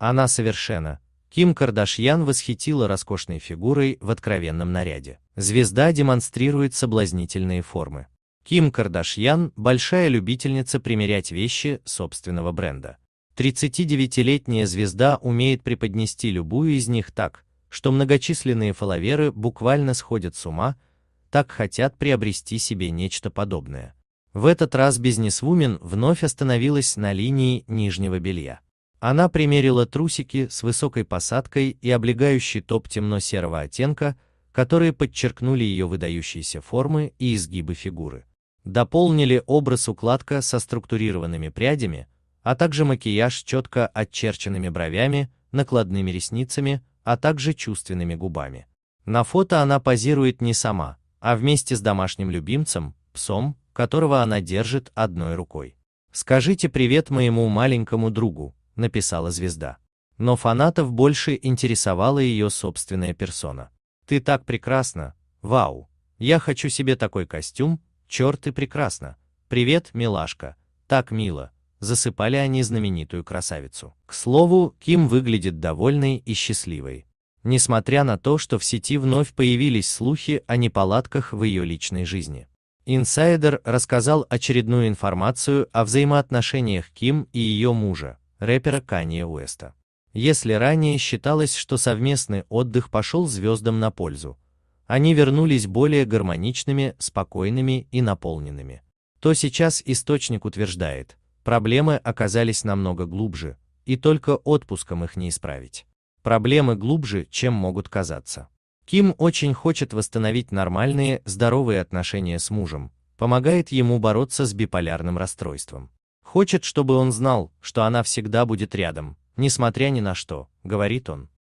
Она совершенно. Ким Кардашьян восхитила роскошной фигурой в откровенном наряде. Звезда демонстрирует соблазнительные формы. Ким Кардашьян – большая любительница примерять вещи собственного бренда. 39-летняя звезда умеет преподнести любую из них так, что многочисленные фоловеры буквально сходят с ума, так хотят приобрести себе нечто подобное. В этот раз бизнесвумен вновь остановилась на линии нижнего белья. Она примерила трусики с высокой посадкой и облегающий топ темно-серого оттенка, которые подчеркнули ее выдающиеся формы и изгибы фигуры. Дополнили образ укладка со структурированными прядями, а также макияж с четко отчерченными бровями, накладными ресницами, а также чувственными губами. На фото она позирует не сама, а вместе с домашним любимцем, псом, которого она держит одной рукой. «Скажите привет моему маленькому другу», написала звезда. Но фанатов больше интересовала ее собственная персона. Ты так прекрасна, вау, я хочу себе такой костюм, черт и прекрасно, привет, милашка, так мило, засыпали они знаменитую красавицу. К слову, Ким выглядит довольной и счастливой. Несмотря на то, что в сети вновь появились слухи о неполадках в ее личной жизни. Инсайдер рассказал очередную информацию о взаимоотношениях Ким и ее мужа, рэпера Канье Уэста. Если ранее считалось, что совместный отдых пошел звездам на пользу, они вернулись более гармоничными, спокойными и наполненными, то сейчас источник утверждает, проблемы оказались намного глубже, и только отпуском их не исправить. Проблемы глубже, чем могут казаться. Ким очень хочет восстановить нормальные, здоровые отношения с мужем, помогает ему бороться с биполярным расстройством. Хочет, чтобы он знал, что она всегда будет рядом, несмотря ни на что, говорит он.